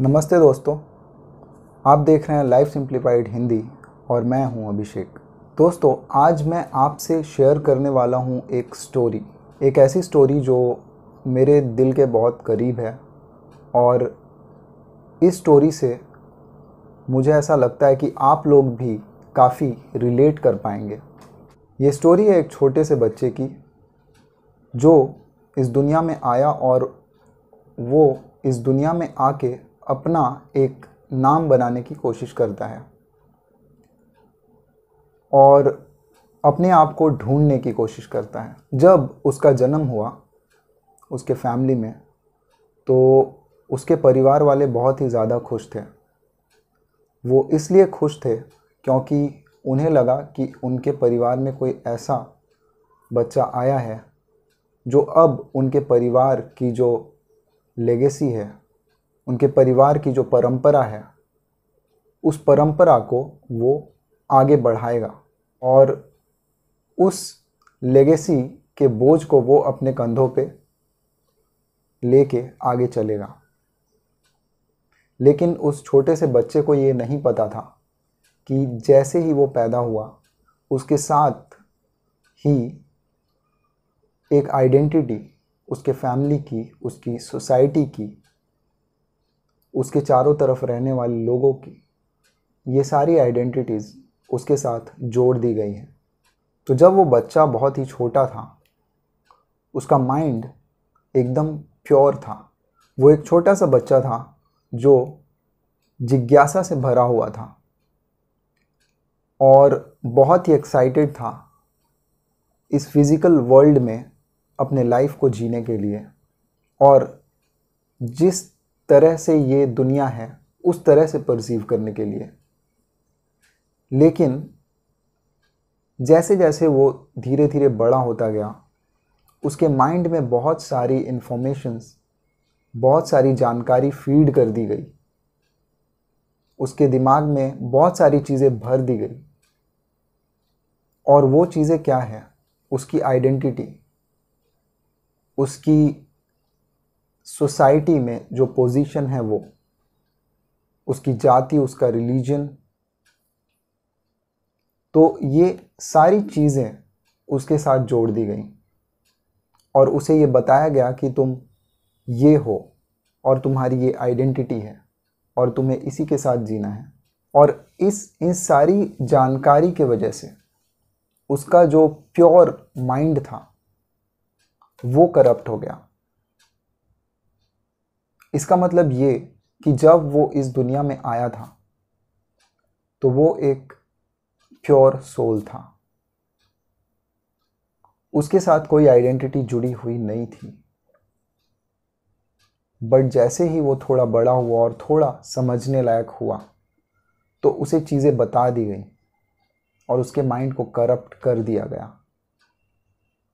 नमस्ते दोस्तों आप देख रहे हैं लाइफ सिंप्लीफाइड हिंदी और मैं हूं अभिषेक दोस्तों आज मैं आपसे शेयर करने वाला हूं एक स्टोरी एक ऐसी स्टोरी जो मेरे दिल के बहुत करीब है और इस स्टोरी से मुझे ऐसा लगता है कि आप लोग भी काफ़ी रिलेट कर पाएंगे ये स्टोरी है एक छोटे से बच्चे की जो इस दुनिया में आया और वो इस दुनिया में आके अपना एक नाम बनाने की कोशिश करता है और अपने आप को ढूंढने की कोशिश करता है जब उसका जन्म हुआ उसके फैमिली में तो उसके परिवार वाले बहुत ही ज़्यादा खुश थे वो इसलिए खुश थे क्योंकि उन्हें लगा कि उनके परिवार में कोई ऐसा बच्चा आया है जो अब उनके परिवार की जो लेगेसी है उनके परिवार की जो परंपरा है उस परंपरा को वो आगे बढ़ाएगा और उस लेगेसी के बोझ को वो अपने कंधों पे लेके आगे चलेगा लेकिन उस छोटे से बच्चे को ये नहीं पता था कि जैसे ही वो पैदा हुआ उसके साथ ही एक आइडेंटिटी उसके फैमिली की उसकी सोसाइटी की उसके चारों तरफ रहने वाले लोगों की ये सारी आइडेंटिटीज़ उसके साथ जोड़ दी गई हैं तो जब वो बच्चा बहुत ही छोटा था उसका माइंड एकदम प्योर था वो एक छोटा सा बच्चा था जो जिज्ञासा से भरा हुआ था और बहुत ही एक्साइटेड था इस फिज़िकल वर्ल्ड में अपने लाइफ को जीने के लिए और जिस तरह से ये दुनिया है उस तरह से परसीव करने के लिए लेकिन जैसे जैसे वो धीरे धीरे बड़ा होता गया उसके माइंड में बहुत सारी इन्फॉर्मेशंस बहुत सारी जानकारी फीड कर दी गई उसके दिमाग में बहुत सारी चीज़ें भर दी गई और वो चीज़ें क्या है उसकी आइडेंटिटी उसकी सोसाइटी में जो पोजीशन है वो उसकी जाति उसका रिलीजन तो ये सारी चीज़ें उसके साथ जोड़ दी गई और उसे ये बताया गया कि तुम ये हो और तुम्हारी ये आइडेंटिटी है और तुम्हें इसी के साथ जीना है और इस इन सारी जानकारी के वजह से उसका जो प्योर माइंड था वो करप्ट हो गया इसका मतलब ये कि जब वो इस दुनिया में आया था तो वो एक प्योर सोल था उसके साथ कोई आइडेंटिटी जुड़ी हुई नहीं थी बट जैसे ही वो थोड़ा बड़ा हुआ और थोड़ा समझने लायक हुआ तो उसे चीज़ें बता दी गई और उसके माइंड को करप्ट कर दिया गया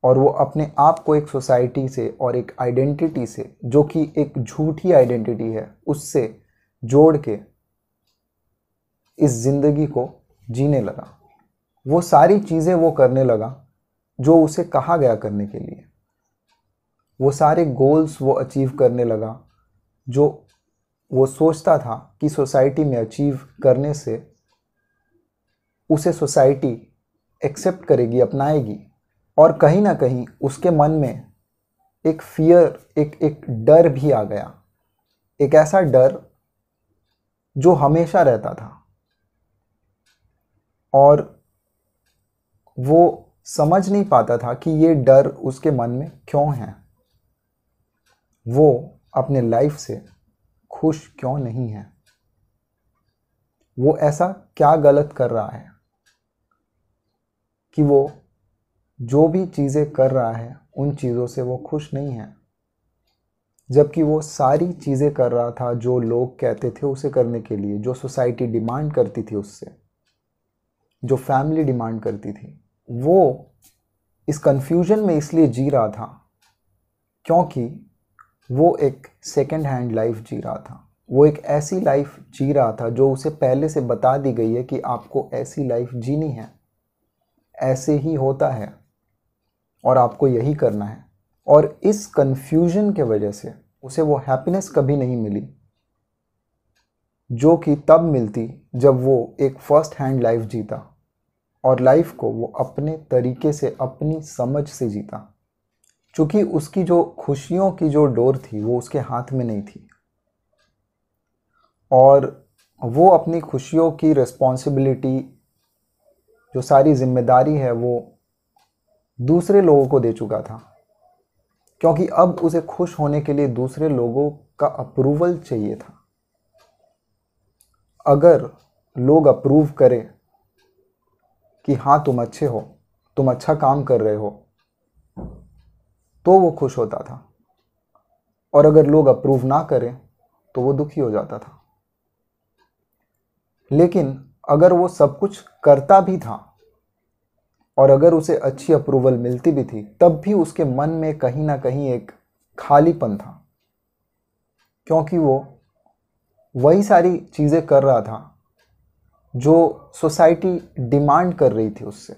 और वो अपने आप को एक सोसाइटी से और एक आइडेंटिटी से जो कि एक झूठी आइडेंटिटी है उससे जोड़ के इस ज़िंदगी को जीने लगा वो सारी चीज़ें वो करने लगा जो उसे कहा गया करने के लिए वो सारे गोल्स वो अचीव करने लगा जो वो सोचता था कि सोसाइटी में अचीव करने से उसे सोसाइटी एक्सेप्ट करेगी अपनाएगी और कहीं ना कहीं उसके मन में एक फियर एक एक डर भी आ गया एक ऐसा डर जो हमेशा रहता था और वो समझ नहीं पाता था कि ये डर उसके मन में क्यों है वो अपने लाइफ से खुश क्यों नहीं है वो ऐसा क्या गलत कर रहा है कि वो जो भी चीज़ें कर रहा है उन चीज़ों से वो खुश नहीं है जबकि वो सारी चीज़ें कर रहा था जो लोग कहते थे उसे करने के लिए जो सोसाइटी डिमांड करती थी उससे जो फैमिली डिमांड करती थी वो इस कन्फ्यूजन में इसलिए जी रहा था क्योंकि वो एक सेकेंड हैंड लाइफ जी रहा था वो एक ऐसी लाइफ जी रहा था जो उसे पहले से बता दी गई है कि आपको ऐसी लाइफ जीनी है ऐसे ही होता है और आपको यही करना है और इस कन्फ्यूजन के वजह से उसे वो हैप्पीनेस कभी नहीं मिली जो कि तब मिलती जब वो एक फर्स्ट हैंड लाइफ जीता और लाइफ को वो अपने तरीके से अपनी समझ से जीता चूँकि उसकी जो खुशियों की जो डोर थी वो उसके हाथ में नहीं थी और वो अपनी खुशियों की रिस्पॉन्सिबिलिटी जो सारी जिम्मेदारी है वो दूसरे लोगों को दे चुका था क्योंकि अब उसे खुश होने के लिए दूसरे लोगों का अप्रूवल चाहिए था अगर लोग अप्रूव करें कि हाँ तुम अच्छे हो तुम अच्छा काम कर रहे हो तो वो खुश होता था और अगर लोग अप्रूव ना करें तो वो दुखी हो जाता था लेकिन अगर वो सब कुछ करता भी था और अगर उसे अच्छी अप्रूवल मिलती भी थी तब भी उसके मन में कहीं ना कहीं एक खालीपन था क्योंकि वो वही सारी चीज़ें कर रहा था जो सोसाइटी डिमांड कर रही थी उससे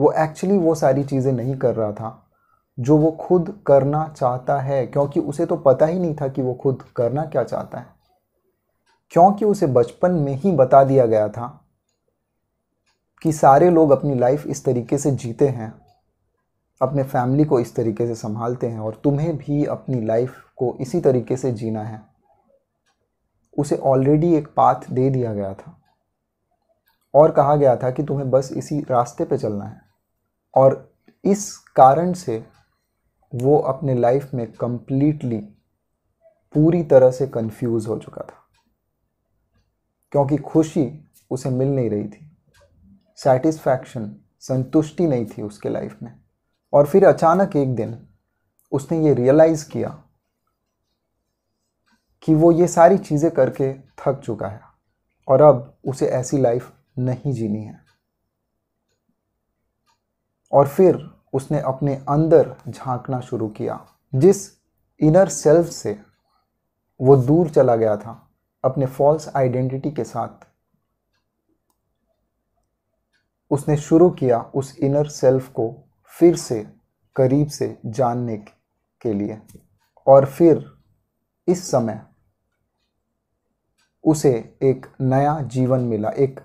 वो एक्चुअली वो सारी चीज़ें नहीं कर रहा था जो वो खुद करना चाहता है क्योंकि उसे तो पता ही नहीं था कि वो खुद करना क्या चाहता है क्योंकि उसे बचपन में ही बता दिया गया था कि सारे लोग अपनी लाइफ इस तरीके से जीते हैं अपने फैमिली को इस तरीके से संभालते हैं और तुम्हें भी अपनी लाइफ को इसी तरीके से जीना है उसे ऑलरेडी एक पाथ दे दिया गया था और कहा गया था कि तुम्हें बस इसी रास्ते पे चलना है और इस कारण से वो अपने लाइफ में कम्प्लीटली पूरी तरह से कंफ्यूज हो चुका था क्योंकि खुशी उसे मिल नहीं रही थी सेटिस्फैक्शन संतुष्टि नहीं थी उसके लाइफ में और फिर अचानक एक दिन उसने ये रियलाइज़ किया कि वो ये सारी चीज़ें करके थक चुका है और अब उसे ऐसी लाइफ नहीं जीनी है और फिर उसने अपने अंदर झांकना शुरू किया जिस इनर सेल्फ से वो दूर चला गया था अपने फॉल्स आइडेंटिटी के साथ उसने शुरू किया उस इनर सेल्फ को फिर से करीब से जानने के लिए और फिर इस समय उसे एक नया जीवन मिला एक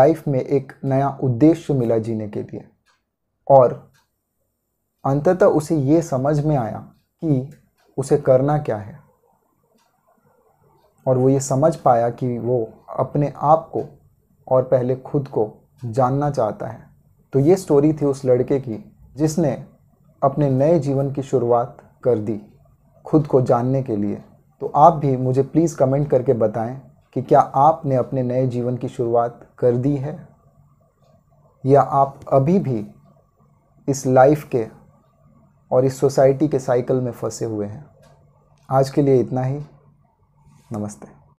लाइफ में एक नया उद्देश्य मिला जीने के लिए और अंततः उसे ये समझ में आया कि उसे करना क्या है और वो ये समझ पाया कि वो अपने आप को और पहले खुद को जानना चाहता है तो ये स्टोरी थी उस लड़के की जिसने अपने नए जीवन की शुरुआत कर दी खुद को जानने के लिए तो आप भी मुझे प्लीज़ कमेंट करके बताएं कि क्या आपने अपने नए जीवन की शुरुआत कर दी है या आप अभी भी इस लाइफ के और इस सोसाइटी के साइकिल में फंसे हुए हैं आज के लिए इतना ही नमस्ते